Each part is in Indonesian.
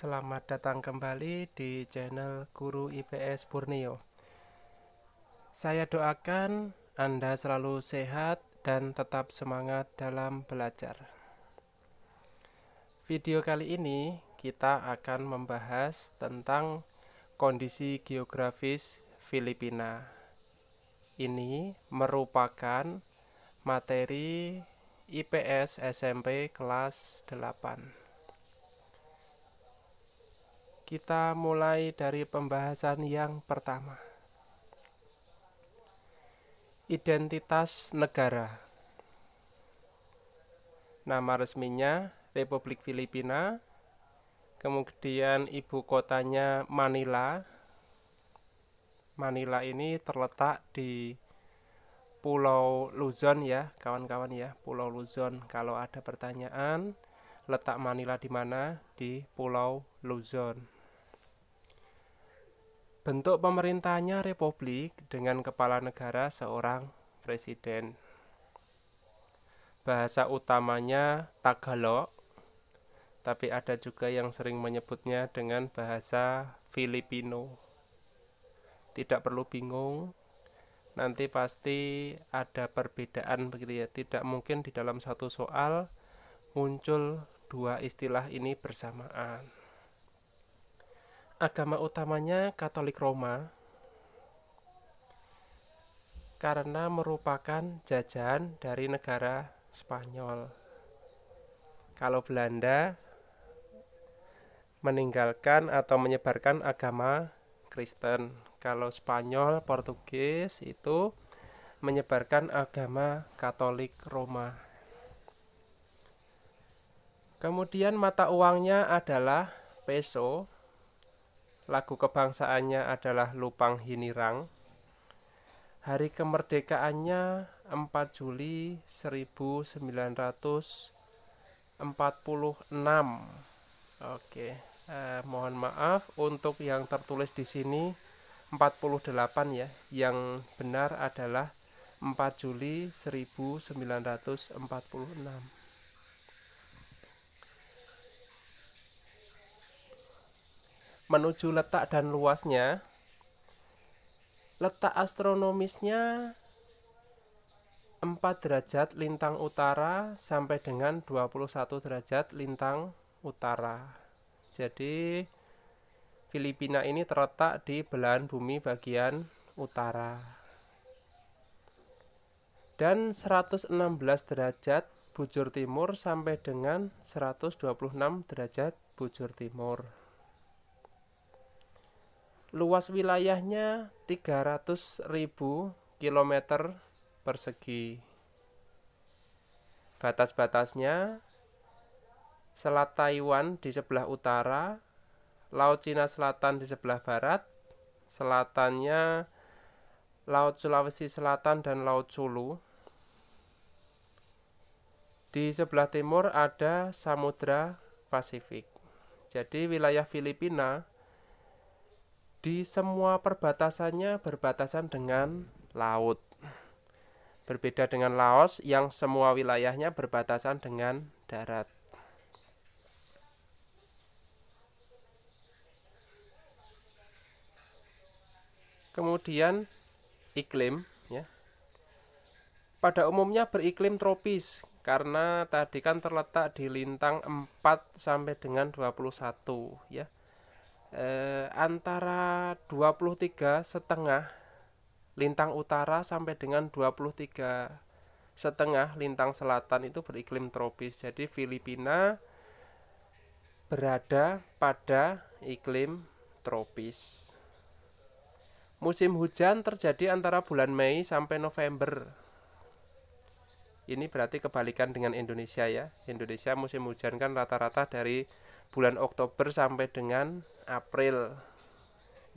Selamat datang kembali di channel Guru IPS Borneo. Saya doakan Anda selalu sehat dan tetap semangat dalam belajar. Video kali ini kita akan membahas tentang kondisi geografis Filipina. Ini merupakan materi IPS SMP kelas 8 kita mulai dari pembahasan yang pertama. Identitas negara. Nama resminya Republik Filipina. Kemudian ibu kotanya Manila. Manila ini terletak di Pulau Luzon ya, kawan-kawan ya, Pulau Luzon. Kalau ada pertanyaan, letak Manila di mana? Di Pulau Luzon. Bentuk pemerintahnya republik dengan kepala negara seorang presiden. Bahasa utamanya Tagalog, tapi ada juga yang sering menyebutnya dengan bahasa Filipino. Tidak perlu bingung, nanti pasti ada perbedaan begitu ya. Tidak mungkin di dalam satu soal muncul dua istilah ini bersamaan agama utamanya Katolik Roma karena merupakan jajahan dari negara Spanyol. Kalau Belanda meninggalkan atau menyebarkan agama Kristen. Kalau Spanyol, Portugis itu menyebarkan agama Katolik Roma. Kemudian mata uangnya adalah peso lagu kebangsaannya adalah Lupang Hinirang. Hari kemerdekaannya 4 Juli 1946. Oke, eh, mohon maaf untuk yang tertulis di sini 48 ya. Yang benar adalah 4 Juli 1946. Menuju letak dan luasnya, letak astronomisnya 4 derajat lintang utara sampai dengan 21 derajat lintang utara. Jadi Filipina ini terletak di belahan bumi bagian utara. Dan 116 derajat bujur timur sampai dengan 126 derajat bujur timur. Luas wilayahnya 300.000 km persegi. Batas-batasnya Selat Taiwan di sebelah utara, Laut Cina Selatan di sebelah barat, selatannya Laut Sulawesi Selatan dan Laut Sulu. Di sebelah timur ada Samudra Pasifik. Jadi wilayah Filipina di semua perbatasannya berbatasan dengan laut. Berbeda dengan Laos yang semua wilayahnya berbatasan dengan darat. Kemudian iklim ya. Pada umumnya beriklim tropis karena tadi kan terletak di lintang 4 sampai dengan 21 ya eh, antara 23 setengah lintang utara sampai dengan 23 setengah lintang selatan itu beriklim tropis. Jadi Filipina berada pada iklim tropis. Musim hujan terjadi antara bulan Mei sampai November. Ini berarti kebalikan dengan Indonesia ya. Indonesia musim hujan kan rata-rata dari bulan Oktober sampai dengan April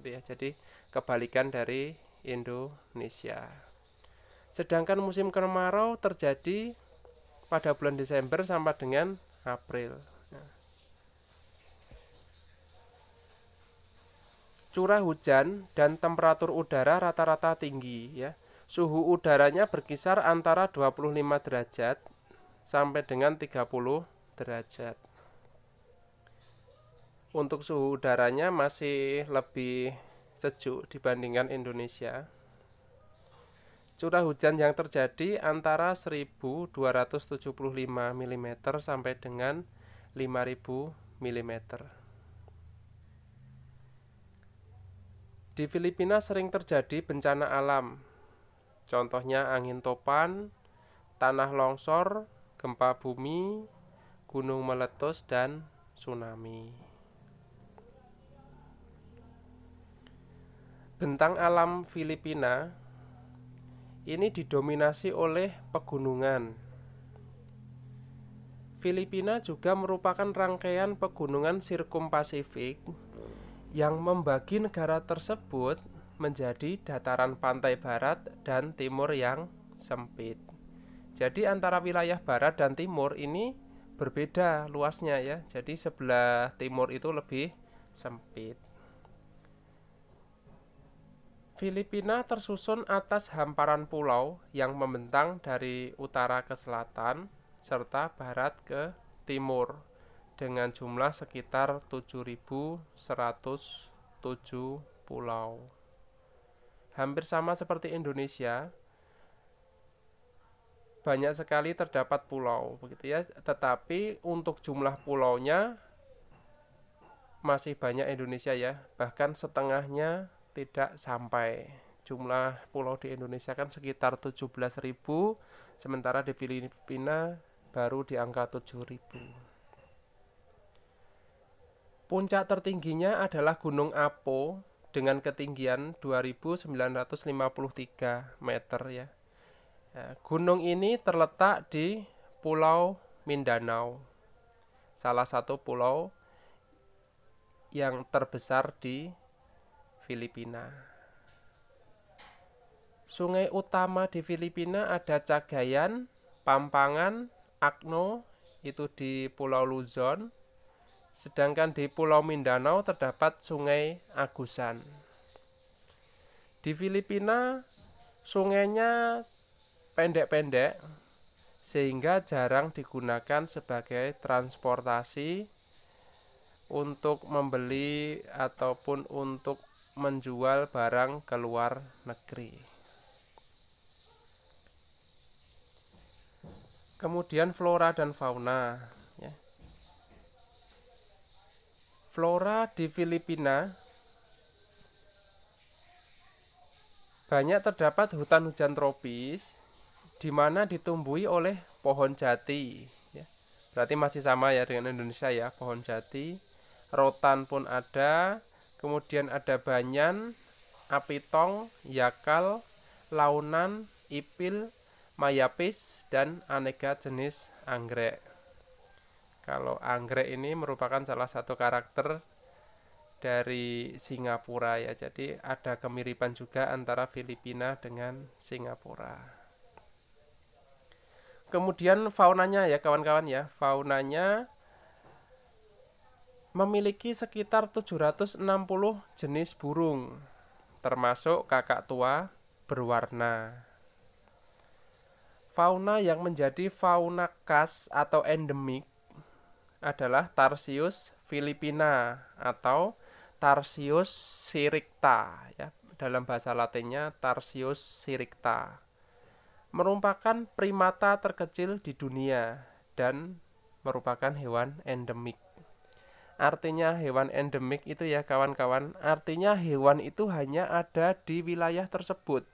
gitu ya jadi kebalikan dari Indonesia sedangkan musim kemarau terjadi pada bulan Desember sampai dengan April nah. curah hujan dan temperatur udara rata-rata tinggi ya. Suhu udaranya berkisar antara 25 derajat sampai dengan 30 derajat untuk suhu udaranya masih lebih sejuk dibandingkan Indonesia. Curah hujan yang terjadi antara 1275 mm sampai dengan 5000 mm. Di Filipina sering terjadi bencana alam. Contohnya angin topan, tanah longsor, gempa bumi, gunung meletus dan tsunami. Bentang alam Filipina ini didominasi oleh pegunungan. Filipina juga merupakan rangkaian pegunungan sirkumpasifik yang membagi negara tersebut menjadi dataran pantai barat dan timur yang sempit. Jadi antara wilayah barat dan timur ini berbeda luasnya ya. Jadi sebelah timur itu lebih sempit. Filipina tersusun atas hamparan pulau yang membentang dari utara ke selatan serta barat ke timur dengan jumlah sekitar 7.107 pulau. Hampir sama seperti Indonesia, banyak sekali terdapat pulau begitu ya, tetapi untuk jumlah pulaunya masih banyak Indonesia ya, bahkan setengahnya tidak sampai jumlah pulau di Indonesia kan sekitar 17.000 sementara di Filipina baru di angka 7.000 puncak tertingginya adalah Gunung Apo dengan ketinggian 2.953 meter ya eh, gunung ini terletak di Pulau Mindanao salah satu pulau yang terbesar di Filipina. Sungai utama di Filipina ada Cagayan, Pampangan, Agno, itu di Pulau Luzon. Sedangkan di Pulau Mindanao terdapat Sungai Agusan. Di Filipina sungainya pendek-pendek sehingga jarang digunakan sebagai transportasi untuk membeli ataupun untuk menjual barang ke luar negeri. Kemudian flora dan fauna. Ya. Flora di Filipina banyak terdapat hutan hujan tropis, di mana ditumbuhi oleh pohon jati. Ya. Berarti masih sama ya dengan Indonesia ya, pohon jati, rotan pun ada, kemudian ada banyan, apitong, yakal, launan, ipil, mayapis, dan aneka jenis anggrek. Kalau anggrek ini merupakan salah satu karakter dari Singapura ya. Jadi ada kemiripan juga antara Filipina dengan Singapura. Kemudian faunanya ya kawan-kawan ya. Faunanya memiliki sekitar 760 jenis burung, termasuk kakak tua berwarna. Fauna yang menjadi fauna khas atau endemik adalah Tarsius filipina atau Tarsius siricta ya, dalam bahasa Latinnya Tarsius siricta. Merupakan primata terkecil di dunia dan merupakan hewan endemik artinya hewan endemik itu ya kawan-kawan artinya hewan itu hanya ada di wilayah tersebut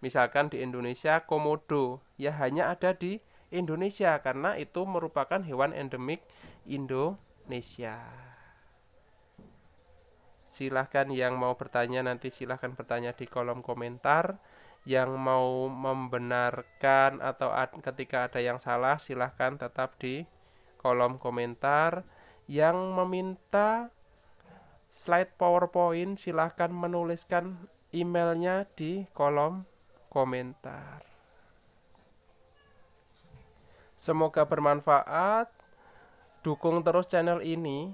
misalkan di Indonesia komodo ya hanya ada di Indonesia karena itu merupakan hewan endemik Indonesia silahkan yang mau bertanya nanti silahkan bertanya di kolom komentar yang mau membenarkan atau ketika ada yang salah silahkan tetap di kolom komentar yang meminta slide PowerPoint silahkan menuliskan emailnya di kolom komentar. Semoga bermanfaat. Dukung terus channel ini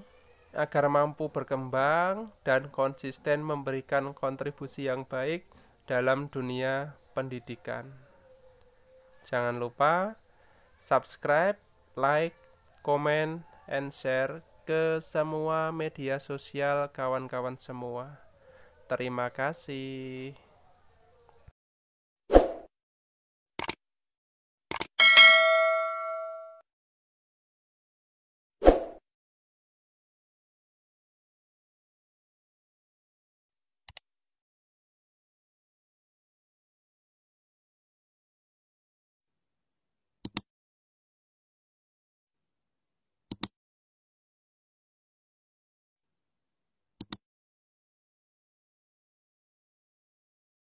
agar mampu berkembang dan konsisten memberikan kontribusi yang baik dalam dunia pendidikan. Jangan lupa subscribe, like, komen, and share ke semua media sosial kawan-kawan semua. Terima kasih.